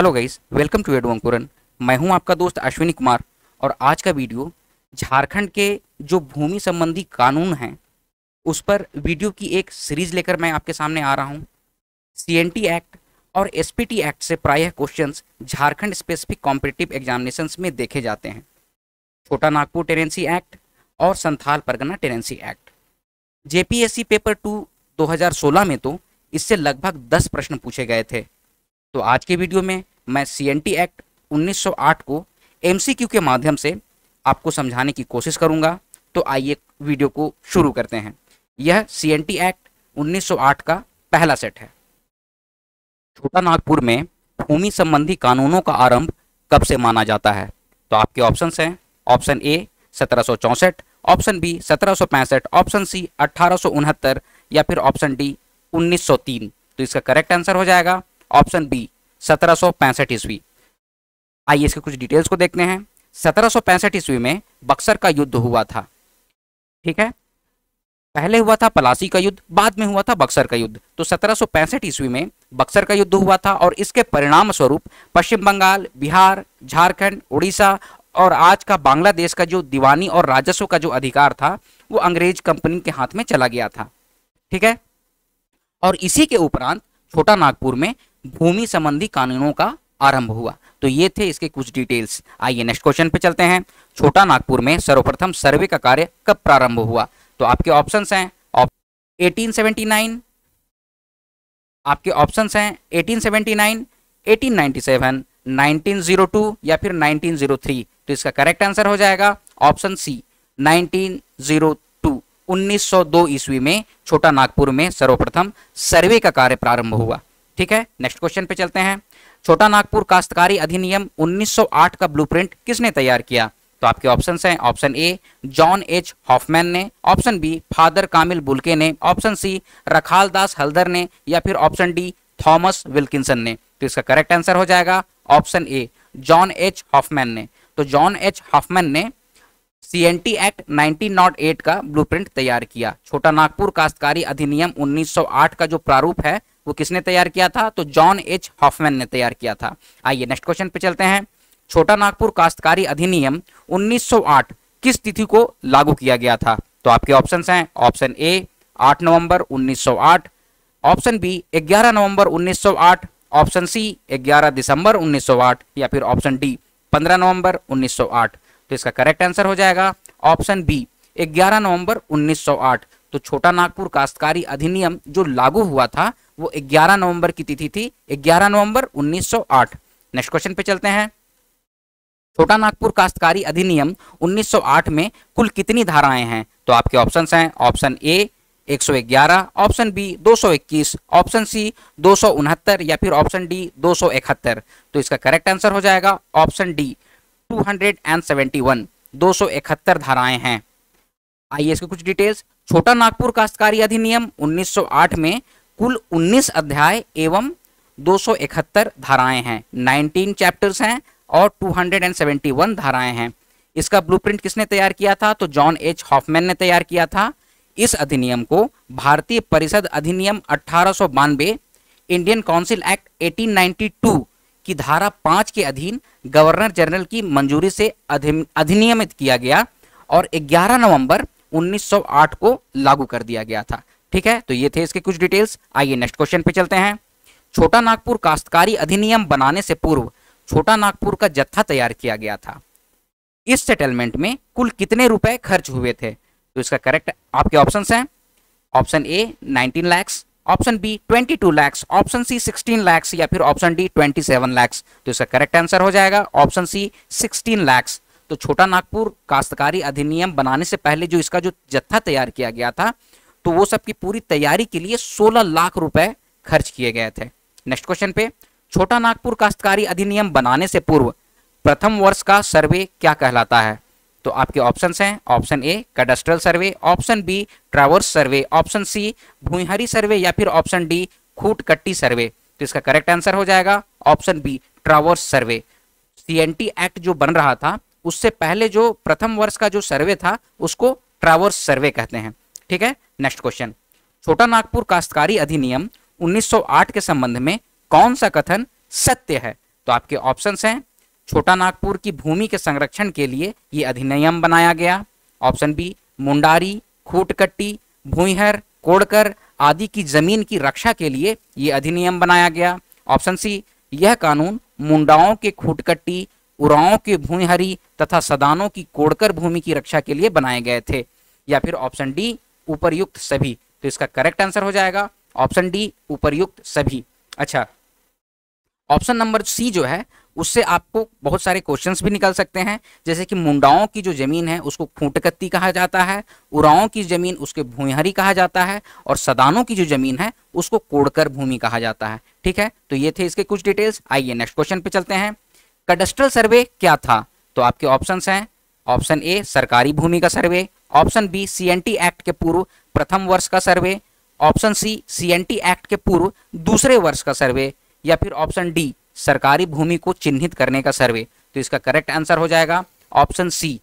hello guys welcome to एडवंकुरन मैं हूं आपका दोस्त अश्विनी कुमार और आज का वीडियो झारखंड के जो भूमि संबंधी कानून हैं उस पर वीडियो की एक सीरीज लेकर मैं आपके सामने आ रहा हूं सीएनटी एक्ट और एसपीटी एक्ट से प्रायः questions Jharkhand specific competitive examination में देखे जाते हैं छोटा नागपुर टेरेंसी एक्ट और Santhal Pargana tenancy act JPSC paper two दो में तो इससे लगभग दस प्रश्न पूछे गए थे तो आज के वीडियो में मैं सी एक्ट 1908 को एम के माध्यम से आपको समझाने की कोशिश करूँगा तो आइए वीडियो को शुरू करते हैं यह सी एक्ट 1908 का पहला सेट है छोटा नागपुर में भूमि संबंधी कानूनों का आरंभ कब से माना जाता है तो आपके ऑप्शंस हैं ऑप्शन ए सत्रह ऑप्शन बी सत्रह ऑप्शन सी अठारह या फिर ऑप्शन डी 1903 तो इसका करेक्ट आंसर हो जाएगा ऑप्शन बी सत्रह सौ पैंसठ ईस्वी आइए इसके कुछ डिटेल्स को देखते हैं सत्रह सौ पैंसठ ईस्वी में बक्सर का युद्ध हुआ था ठीक है पहले हुआ था पलासी का युद्ध बाद में हुआ था बक्सर का युद्ध तो सत्रह सौ पैंसठ ईस्वी में बक्सर का युद्ध हुआ था और इसके परिणाम स्वरूप पश्चिम बंगाल बिहार झारखंड उड़ीसा और आज का बांग्लादेश का जो दीवानी और राजस्व का जो अधिकार था वो अंग्रेज कंपनी के हाथ में चला गया था ठीक है और इसी के उपरांत छोटा नागपुर में भूमि संबंधी कानूनों का आरंभ हुआ तो ये थे इसके कुछ डिटेल्स आइए नेक्स्ट क्वेश्चन पे चलते हैं छोटा नागपुर में सर्वप्रथम सर्वे का कार्य कब प्रारंभ हुआ तो आपके ऑप्शन हैं एटीन सेवेंटी आपके ऑप्शन हैं eighteen seventy nine eighteen seven nineteen zero two या फिर नाइनटीन oh तो इसका करेक्ट आंसर हो जाएगा ऑप्शन सी नाइनटीन जीरो 1902 ईस्वी में छोटा नागपुर में सर्वप्रथम सर्वे का कार्य प्रारंभ हुआ ठीक है नेक्स्ट क्वेश्चन पे चलते हैं छोटा नागपुर काश्तकारी अधिनियम 1908 का ब्लूप्रिंट किसने तैयार किया तो आपके ऑप्शन हैं option A John H Hoffmann ने option B father Kamil Bulcke ने ऑप्शन सी रखाल दास हल्दर ने या फिर ऑप्शन डी थॉमस विल्किंसन ने तो इसका करेक्ट आंसर हो जाएगा option A John H Hoffmann ने तो जॉन एच हॉफमैन ने C N T act nineteen nought eight का ब्लूप्रिंट तैयार किया छोटा नागपुर काश्तकारी अधिनियम 1908 का जो प्रारूप है वो किसने तैयार किया था तो जॉन एच हॉफमैन ने तैयार किया था आइए नेक्स्ट क्वेश्चन पे चलते हैं छोटा नागपुर काश्तकारी अधिनियम 1908 किस तिथि को लागू किया गया था तो आपके ऑप्शन हैं ऑप्शन ए 8 नवंबर 1908 ऑप्शन बी 11 नवंबर 1908 ऑप्शन सी 11 दिसंबर 1908 या फिर ऑप्शन डी 15 नवंबर 1908 तो इसका करेक्ट आंसर हो जाएगा ऑप्शन बी 11 नवंबर 1908 तो छोटा नागपुर काश्तकारी अधिनियम जो लागू हुआ था वो 11 नवंबर की तिथि थी 11 नवंबर 1908 नेक्स्ट क्वेश्चन पे चलते हैं छोटा नागपुर काश्तकारी अधिनियम 1908 में कुल कितनी धाराएं हैं तो आपके ऑप्शन हैं option A 111 option B 221 option C दो या फिर ऑप्शन डी दो तो इसका करेक्ट आंसर हो जाएगा ऑप्शन डी 271 हंड्रेड धाराएं हैं आइए इसके कुछ डिटेल्स छोटा नागपुर काश्तकारी अधिनियम 1908 में कुल 19 अध्याय एवं 271 धाराएं हैं 19 चैप्टर्स हैं और 271 धाराएं हैं इसका ब्लूप्रिंट किसने तैयार किया था तो जॉन एच हॉफमैन ने तैयार किया था इस अधिनियम को भारतीय परिषद अधिनियम अठारह इंडियन काउंसिल एक्ट 1892 की धारा पांच के अधीन गवर्नर जनरल की मंजूरी से अधिनियमित किया गया और 11 नवंबर 1908 को लागू कर दिया गया था ठीक है तो ये थे इसके कुछ डिटेल्स आइए नेक्स्ट क्वेश्चन पे चलते हैं छोटा नागपुर काश्तकारी अधिनियम बनाने से पूर्व छोटा नागपुर का जत्था तैयार किया गया था इस सेटलमेंट में कुल कितने रुपए खर्च हुए थे तो इसका करेक्ट आपके ऑप्शन हैं option A 19 lakhs option B 22 lakhs option C 16 lakhs या फिर ऑप्शन डी 27 लैक्स तो इसका करेक्ट आंसर हो जाएगा ऑप्शन सी 16 लैक्स तो छोटा नागपुर काश्तकारी अधिनियम बनाने से पहले जो इसका जो जत्था तैयार किया गया था तो वो सबकी पूरी तैयारी के लिए सोलह लाख रुपए खर्च किए गए थे नेक्स्ट क्वेश्चन पे छोटा नागपुर काश्तकारी अधिनियम बनाने से पूर्व प्रथम वर्ष का सर्वे क्या कहलाता है तो आपके ऑप्शन हैं option A cadastral survey option B traverse survey option C भूहरी सर्वे या फिर ऑप्शन डी खूट कट्टी सर्वे तो इसका करेक्ट आंसर हो जाएगा option B traverse survey C act जो बन रहा था उससे पहले जो प्रथम वर्ष का जो सर्वे था उसको ट्रावर्स सर्वे कहते हैं ठीक है नेक्स्ट क्वेश्चन छोटा नागपुर काश्तकारी अधिनियम 1908 के संबंध में कौन सा कथन सत्य है तो आपके ऑप्शन हैं छोटा नागपुर की भूमि के संरक्षण के लिए ये अधिनियम बनाया गया ऑप्शन बी मुंडारी खूटकट्टी भूहर कोड़कर आदि की जमीन की रक्षा के लिए ये अधिनियम बनाया गया ऑप्शन सी यह कानून मुंडाओं के खूटकट्टी उराओं के भूहरी तथा सदानों की कोड़कर भूमि की रक्षा के लिए बनाए गए थे या फिर ऑप्शन डी उपरयुक्त सभी तो इसका करेक्ट आंसर हो जाएगा ऑप्शन डी उपरयुक्त सभी अच्छा ऑप्शन नंबर सी जो है उससे आपको बहुत सारे क्वेश्चंस भी निकल सकते हैं जैसे कि मुंडाओं की जो जमीन है उसको खूंटकत्ती कहा जाता है उराओं की जमीन उसके भूहरी कहा जाता है और सदानों की जो जमीन है उसको कोड़कर भूमि कहा जाता है ठीक है तो ये थे इसके कुछ डिटेल्स आइए नेक्स्ट क्वेश्चन पे चलते हैं कडेस्ट्रल सर्वे क्या था तो आपके ऑप्शन हैं ऑप्शन ए सरकारी भूमि का survey option B CNT act के पूर्व प्रथम वर्ष का survey option C CNT act के पूर्व दूसरे वर्ष का सर्वे या फिर ऑप्शन डी सरकारी भूमि को चिन्हित करने का सर्वे तो इसका करेक्ट आंसर हो जाएगा ऑप्शन सी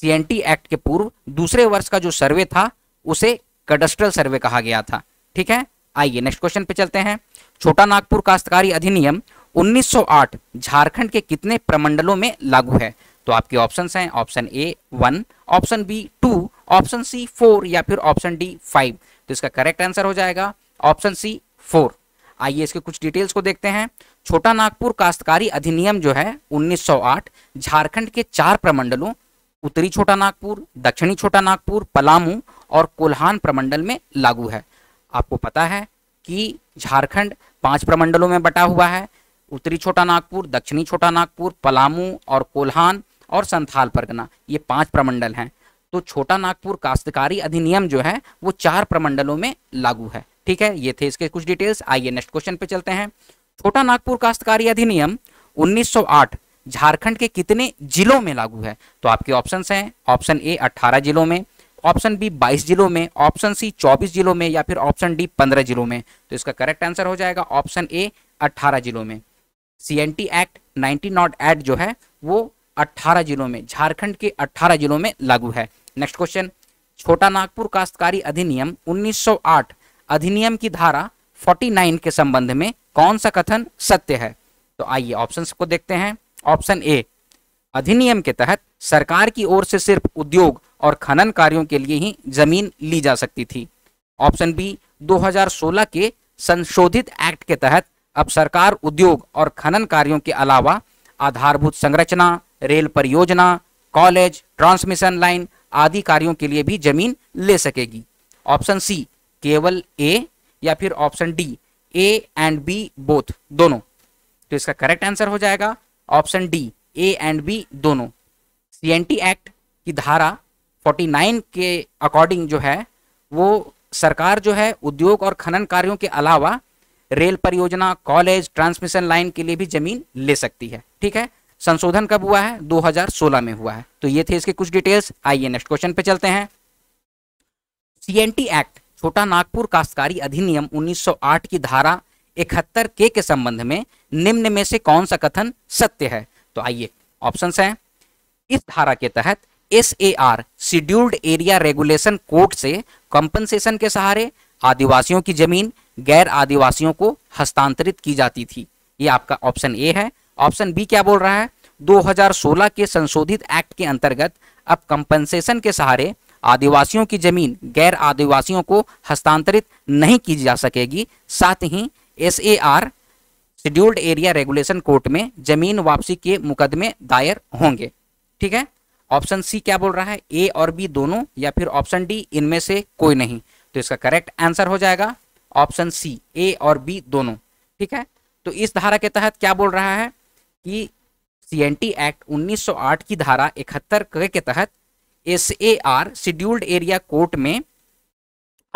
सीएनटी एक्ट के पूर्व दूसरे वर्ष का जो सर्वे था उसे कडस्ट्रल सर्वे कहा गया था ठीक है आइए नेक्स्ट क्वेश्चन पे चलते हैं छोटा नागपुर काश्तकारी अधिनियम 1908 झारखंड के कितने प्रमंडलों में लागू है तो आपके ऑप्शन हैं option A one option B two option C four या फिर ऑप्शन डी फाइव तो इसका करेक्ट आंसर हो जाएगा ऑप्शन सी फोर आइए इसके कुछ डिटेल्स को देखते हैं छोटा नागपुर काश्तकारी अधिनियम जो है 1908 झारखंड के चार प्रमंडलों उत्तरी छोटा नागपुर दक्षिणी छोटा नागपुर पलामू और कोल्हान प्रमंडल में लागू है आपको पता है कि झारखंड पांच प्रमंडलों में बटा हुआ है उत्तरी छोटा नागपुर दक्षिणी छोटा नागपुर पलामू और कोल्हान और संथाल परगना ये पांच प्रमंडल हैं तो छोटा नागपुर काश्तकारी अधिनियम जो है वो चार प्रमंडलों में लागू है ठीक है ये थे इसके कुछ डिटेल्स आइए नेक्स्ट क्वेश्चन पे चलते हैं छोटा नागपुर काश्तकारी अधिनियम 1908 झारखंड के कितने जिलों में लागू है तो आपके ऑप्शन हैं ऑप्शन ए 18 जिलों में ऑप्शन बी 22 जिलों में ऑप्शन सी 24 जिलों में या फिर ऑप्शन डी 15 जिलों में तो इसका करेक्ट आंसर हो जाएगा ऑप्शन ए 18 जिलों में C N T act ninety nought act जो है वो 18 जिलों में झारखंड के 18 जिलों में लागू है नेक्स्ट क्वेश्चन छोटा नागपुर काश्तकारी अधिनियम 1908 अधिनियम की धारा 49 के संबंध में कौन सा कथन सत्य है तो आइए ऑप्शन को देखते हैं ऑप्शन ए अधिनियम के तहत सरकार की ओर से सिर्फ उद्योग और खनन कार्यों के लिए ही जमीन ली जा सकती थी ऑप्शन बी 2016 के संशोधित एक्ट के तहत अब सरकार उद्योग और खनन कार्यों के अलावा आधारभूत संरचना रेल परियोजना कॉलेज ट्रांसमिशन लाइन आदि कार्यों के लिए भी जमीन ले सकेगी ऑप्शन सी केवल ए या फिर option D A and B both दोनों तो इसका करेक्ट आंसर हो जाएगा option D A and B दोनों सीएनटी एक्ट की धारा 49 के अकॉर्डिंग जो है वो सरकार जो है उद्योग और खनन कार्यों के अलावा रेल परियोजना कॉलेज ट्रांसमिशन लाइन के लिए भी जमीन ले सकती है ठीक है संशोधन कब हुआ है 2016 में हुआ है तो ये थे इसके कुछ डिटेल्स आइए नेक्स्ट क्वेश्चन पे चलते हैं सीएनटी एक्ट छोटा नागपुर काश्तकारी अधिनियम 1908 की धारा इकहत्तर के के संबंध में निम्न में से कौन सा कथन सत्य है तो आइए ऑप्शन है इस धारा के तहत S A R scheduled area regulation court से कॉम्पनसेशन के सहारे आदिवासियों की जमीन गैर आदिवासियों को हस्तांतरित की जाती थी ये आपका ऑप्शन ए है ऑप्शन बी क्या बोल रहा है 2016 के संशोधित एक्ट के अंतर्गत अब कंपनसेशन के सहारे आदिवासियों की जमीन गैर आदिवासियों को हस्तांतरित नहीं की जा सकेगी साथ ही S scheduled area regulation court में जमीन वापसी के मुकदमे दायर होंगे ठीक है ऑप्शन सी क्या बोल रहा है ए और बी दोनों या फिर ऑप्शन डी इनमें से कोई नहीं तो इसका करेक्ट आंसर हो जाएगा ऑप्शन सी ए और बी दोनों ठीक है तो इस धारा के तहत क्या बोल रहा है कि सीएनटी एक्ट 1908 की धारा इकहत्तर के तहत एसएआर शेड्यूल्ड एरिया कोर्ट में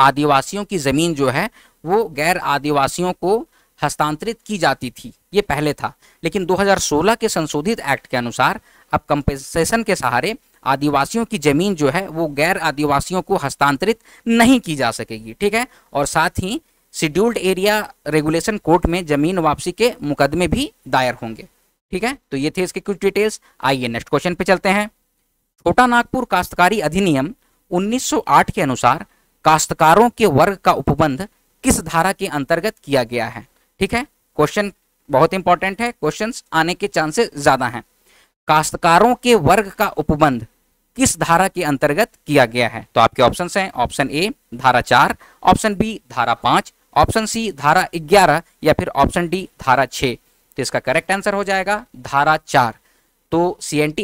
आदिवासियों की जमीन जो है वो गैर आदिवासियों को हस्तांतरित की जाती थी ये पहले था लेकिन 2016 के संशोधित एक्ट के अनुसार अब कंपेसेशन के सहारे आदिवासियों की जमीन जो है वो गैर आदिवासियों को हस्तांतरित नहीं की जा सकेगी ठीक है और साथ ही शेड्यूल्ड एरिया रेगुलेशन कोर्ट में जमीन वापसी के मुकदमे भी दायर होंगे ठीक है तो ये थे इसके कुछ डिटेल्स आइए नेक्स्ट क्वेश्चन पे चलते हैं छोटा नागपुर काश्तकारी अधिनियम 1908 के अनुसार काश्तकारों के वर्ग का उपबंध किस धारा के अंतर्गत किया गया है ठीक है क्वेश्चन बहुत इंपॉर्टेंट है क्वेश्चंस आने के चांसेस ज्यादा हैं काश्तकारों के वर्ग का उपबंध किस धारा के अंतर्गत किया गया है तो आपके ऑप्शन हैं ऑप्शन ए धारा चार ऑप्शन बी धारा पांच ऑप्शन सी धारा ग्यारह या फिर ऑप्शन डी धारा छह तो इसका करेक्ट आंसर हो जाएगा धारा चार तो सी एक्ट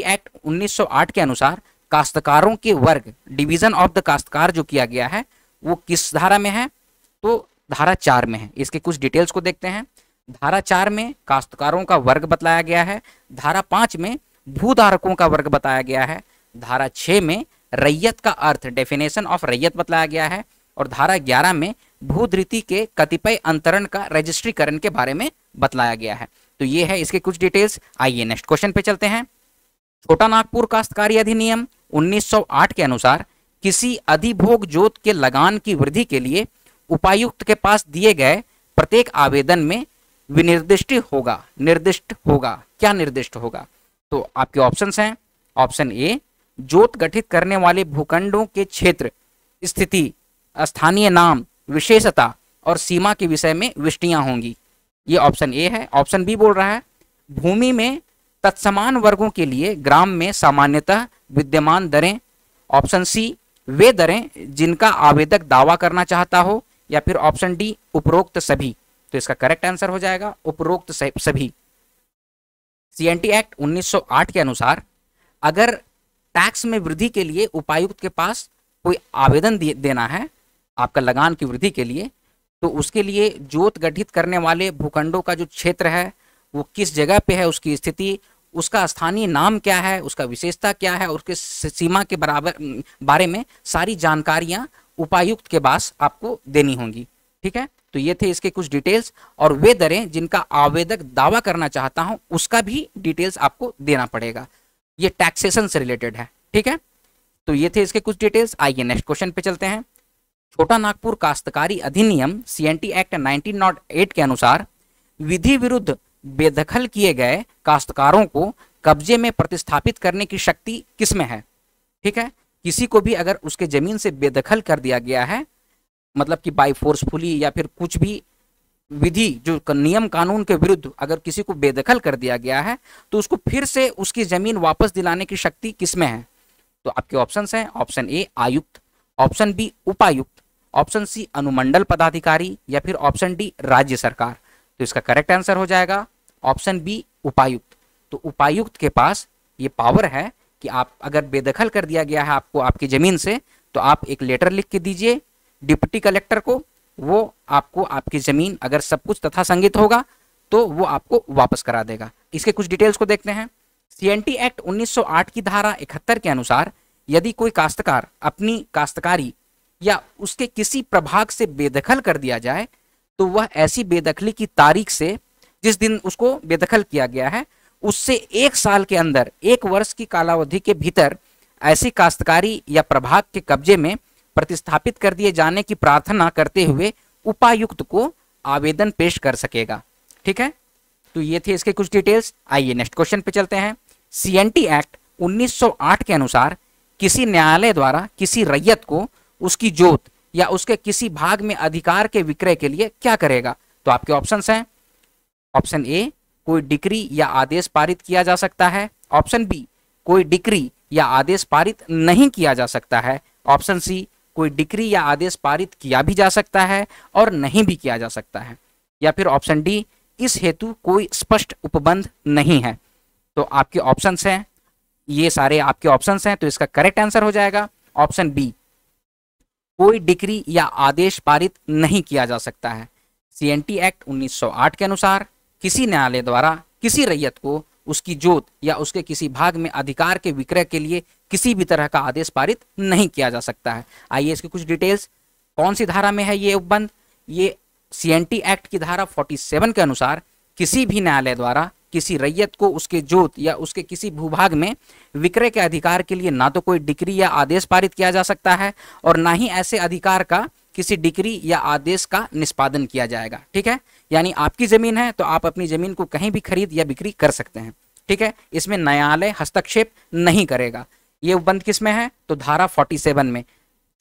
1908 के अनुसार काश्तकारों के वर्ग डिवीजन ऑफ द काश्तकार जो किया गया है वो किस धारा में है तो धारा चार में है इसके कुछ डिटेल्स को देखते हैं धारा चार में काश्तकारों का वर्ग बताया गया है धारा पांच में भूधारकों का वर्ग बताया गया है धारा छः में रैयत का अर्थ डेफिनेशन ऑफ रैयत बताया गया है और धारा ग्यारह में भूधृति के कतिपय अंतरण का रजिस्ट्रीकरण के बारे में बतलाया गया है तो ये है इसके कुछ डिटेल्स आइए नेक्स्ट क्वेश्चन पे चलते हैं छोटा नागपुर काश्तकारी अधिनियम 1908 के अनुसार किसी अधिभोग जोत के लगान की वृद्धि के लिए उपायुक्त के पास दिए गए प्रत्येक आवेदन में विनिर्दिष्ट होगा निर्दिष्ट होगा क्या निर्दिष्ट होगा तो आपके ऑप्शन हैं ऑप्शन ए जोत गठित करने वाले भूखंडों के क्षेत्र स्थिति स्थानीय नाम विशेषता और सीमा के विषय में विष्टियां होंगी ये ऑप्शन ए है ऑप्शन बी बोल रहा है भूमि में तत्समान वर्गों के लिए ग्राम में सामान्यतः विद्यमान दरें ऑप्शन सी वे दरें जिनका आवेदक दावा करना चाहता हो या फिर ऑप्शन डी उपरोक्त सभी तो इसका करेक्ट आंसर हो जाएगा उपरोक्त सभी सीएनटी एक्ट 1908 के अनुसार अगर टैक्स में वृद्धि के लिए उपायुक्त के पास कोई आवेदन देना है आपका लगान की वृद्धि के लिए तो उसके लिए जोत गठित करने वाले भूखंडों का जो क्षेत्र है वो किस जगह पे है उसकी स्थिति उसका स्थानीय नाम क्या है उसका विशेषता क्या है और उसके सीमा के बराबर बारे में सारी जानकारियां उपायुक्त के पास आपको देनी होंगी ठीक है तो ये थे इसके कुछ डिटेल्स और वे दरें जिनका आवेदक दावा करना चाहता हूं उसका भी डिटेल्स आपको देना पड़ेगा ये टैक्सेशन से रिलेटेड है ठीक है तो ये थे इसके कुछ डिटेल्स आइए नेक्स्ट क्वेश्चन पे चलते हैं छोटा नागपुर काश्तकारी अधिनियम सीएनटी एक्ट 1908 के अनुसार विधि विरुद्ध बेदखल किए गए काश्तकारों को कब्जे में प्रतिस्थापित करने की शक्ति किसमें है ठीक है किसी को भी अगर उसके जमीन से बेदखल कर दिया गया है मतलब कि बाई फोर्सफुली या फिर कुछ भी विधि जो नियम कानून के विरुद्ध अगर किसी को बेदखल कर दिया गया है तो उसको फिर से उसकी जमीन वापस दिलाने की शक्ति किसमें है तो आपके ऑप्शन हैं ऑप्शन ए आयुक्त ऑप्शन बी उपायुक्त ऑप्शन सी अनुमंडल पदाधिकारी या फिर ऑप्शन डी राज्य सरकार तो इसका करेक्ट आंसर हो जाएगा ऑप्शन बी उपायुक्त तो उपायुक्त के पास ये पावर है कि आप अगर बेदखल कर दिया गया है आपको आपकी ज़मीन से तो आप एक लेटर लिख के दीजिए डिप्टी कलेक्टर को वो आपको आपकी ज़मीन अगर सब कुछ तथा संगीत होगा तो वो आपको वापस करा देगा इसके कुछ डिटेल्स को देखते हैं टी एक्ट 1908 की धारा इकहत्तर के अनुसार यदि कोई काश्तकार अपनी काश्तकारी या उसके किसी प्रभाग से बेदखल कर दिया जाए तो वह ऐसी बेदखली की तारीख से जिस दिन उसको बेदखल किया गया है उससे एक साल के अंदर एक वर्ष की कालावधि के भीतर ऐसी काश्तकारी या प्रभाग के कब्जे में प्रतिस्थापित कर दिए जाने की प्रार्थना करते हुए उपायुक्त को आवेदन पेश कर सकेगा ठीक है तो ये थे इसके कुछ डिटेल्स आइए नेक्स्ट क्वेश्चन पे चलते हैं सीएनटी एक्ट 1908 के अनुसार किसी न्यायालय द्वारा किसी रैयत को उसकी जोत या उसके किसी भाग में अधिकार के विक्रय के लिए क्या करेगा तो आपके ऑप्शन हैं ऑप्शन ए कोई डिक्री या आदेश पारित किया जा सकता है ऑप्शन बी कोई डिक्री या आदेश पारित नहीं किया जा सकता है ऑप्शन सी कोई डिक्री या आदेश पारित किया भी जा सकता है और नहीं भी किया जा सकता है या फिर ऑप्शन डी इस हेतु कोई स्पष्ट उपबंध नहीं है तो आपके ऑप्शन हैं ये सारे आपके ऑप्शन हैं तो इसका करेक्ट आंसर हो जाएगा ऑप्शन बी कोई डिक्री या आदेश पारित नहीं किया जा सकता है सीएनटी एक्ट 1908 के अनुसार किसी न्यायालय द्वारा किसी रैयत को उसकी जोत या उसके किसी भाग में अधिकार के विक्रय के लिए किसी भी तरह का आदेश पारित नहीं किया जा सकता है आइए इसकी कुछ डिटेल्स कौन सी धारा में है ये उपबंध ये सीएनटी एक्ट की धारा 47 के अनुसार किसी भी न्यायालय द्वारा किसी रैयत को उसके जोत या उसके किसी भूभाग में विक्रय के अधिकार के लिए ना तो कोई डिक्री या आदेश पारित किया जा सकता है और ना ही ऐसे अधिकार का किसी डिक्री या आदेश का निष्पादन किया जाएगा ठीक है यानी आपकी जमीन है तो आप अपनी जमीन को कहीं भी खरीद या बिक्री कर सकते हैं ठीक है इसमें न्यायालय हस्तक्षेप नहीं करेगा ये उपबंध किस में है तो धारा फोर्टी सेवन में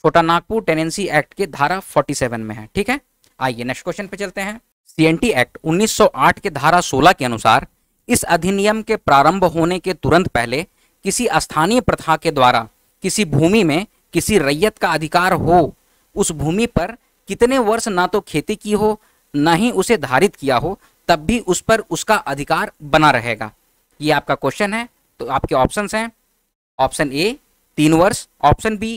छोटा नागपुर टेनेंसी एक्ट के धारा फोर्टी सेवन में है ठीक है आइए नेक्स्ट क्वेश्चन पे चलते हैं सीएनटी एक्ट 1908 के धारा 16 के अनुसार इस अधिनियम के प्रारंभ होने के तुरंत पहले किसी स्थानीय प्रथा के द्वारा किसी भूमि में किसी रैयत का अधिकार हो उस भूमि पर कितने वर्ष ना तो खेती की हो ना ही उसे धारित किया हो तब भी उस पर उसका अधिकार बना रहेगा ये आपका क्वेश्चन है तो आपके ऑप्शंस हैं ऑप्शन ए तीन वर्ष ऑप्शन बी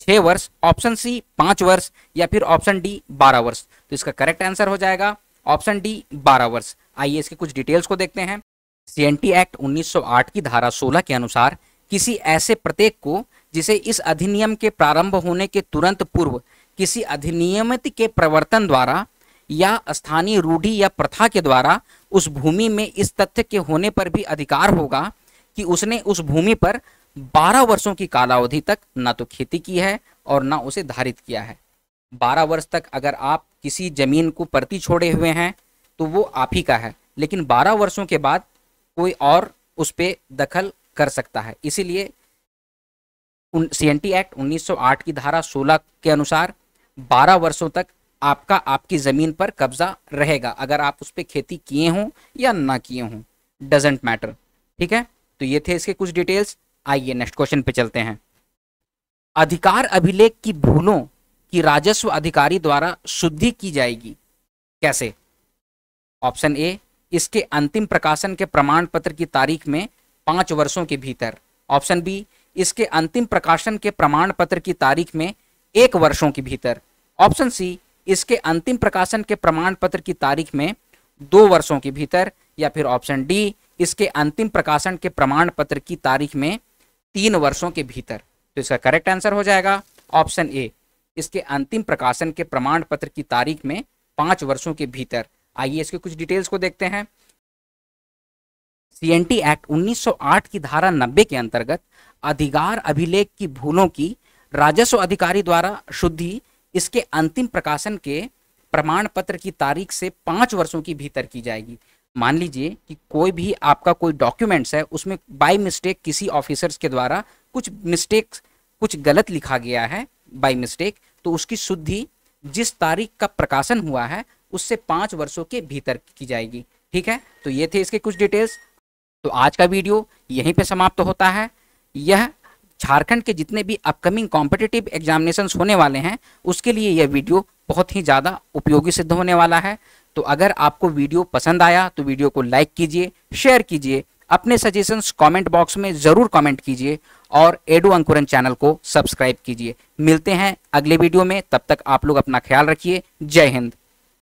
छः वर्ष ऑप्शन सी पाँच वर्ष या फिर ऑप्शन डी बारह वर्ष तो इसका करेक्ट आंसर हो जाएगा ऑप्शन डी बारह वर्ष आइए इसके कुछ डिटेल्स को देखते हैं सीएनटी एक्ट 1908 की धारा 16 के अनुसार किसी ऐसे प्रत्येक को जिसे इस अधिनियम के प्रारंभ होने के तुरंत पूर्व किसी अधिनियमित के प्रवर्तन द्वारा या स्थानीय रूढ़ी या प्रथा के द्वारा उस भूमि में इस तथ्य के होने पर भी अधिकार होगा कि उसने उस भूमि पर 12 वर्षों की कालावधि तक न तो खेती की है और न उसे धारित किया है बारह वर्ष तक अगर आप किसी ज़मीन को प्रति छोड़े हुए हैं तो वो आप ही का है लेकिन बारह वर्षों के बाद कोई और उस पर दखल कर सकता है इसीलिए सी एन टी एक्ट 1908 की धारा 16 के अनुसार 12 वर्षों तक आपका आपकी ज़मीन पर कब्जा रहेगा अगर आप उस पर खेती किए हों या ना किए हों डजेंट मैटर ठीक है तो ये थे इसके कुछ डिटेल्स आइए नेक्स्ट क्वेश्चन पे चलते हैं अधिकार अभिलेख की भूलों कि राजस्व अधिकारी द्वारा शुद्धि की जाएगी कैसे ऑप्शन ए इसके अंतिम प्रकाशन के प्रमाण पत्र की तारीख में पांच वर्षों के भीतर ऑप्शन बी इसके अंतिम प्रकाशन के प्रमाण पत्र की तारीख में एक वर्षों के भीतर ऑप्शन सी इसके अंतिम प्रकाशन के प्रमाण पत्र की तारीख में दो वर्षों के भीतर या फिर ऑप्शन डी इसके अंतिम प्रकाशन के प्रमाण पत्र की तारीख में तीन वर्षों के भीतर तो इसका करेक्ट आंसर हो जाएगा ऑप्शन ए इसके अंतिम प्रकाशन के प्रमाण पत्र की तारीख में पांच वर्षों के भीतर आइए इसके कुछ डिटेल्स को देखते हैं सीएनटी एक्ट 1908 की धारा 90 के अंतर्गत अधिकार अभिलेख की भूलों की राजस्व अधिकारी द्वारा शुद्धि इसके अंतिम प्रकाशन के प्रमाण पत्र की तारीख से पांच वर्षों की भीतर की जाएगी मान लीजिए कि कोई भी आपका कोई डॉक्यूमेंट्स है उसमें बाई मिस्टेक किसी ऑफिसर्स के द्वारा कुछ मिस्टेक्स कुछ गलत लिखा गया है बाई मिस्टेक तो उसकी शुद्धि जिस तारीख का प्रकाशन हुआ है उससे पाँच वर्षों के भीतर की जाएगी ठीक है तो ये थे इसके कुछ डिटेल्स तो आज का वीडियो यहीं पे समाप्त तो होता है यह झारखंड के जितने भी अपकमिंग कॉम्पिटिटिव एग्जामिनेशन होने वाले हैं उसके लिए यह वीडियो बहुत ही ज़्यादा उपयोगी सिद्ध होने वाला है तो अगर आपको वीडियो पसंद आया तो वीडियो को लाइक कीजिए शेयर कीजिए अपने सजेशंस कमेंट बॉक्स में ज़रूर कमेंट कीजिए और एडो अंकुरन चैनल को सब्सक्राइब कीजिए मिलते हैं अगले वीडियो में तब तक आप लोग अपना ख्याल रखिए जय हिंद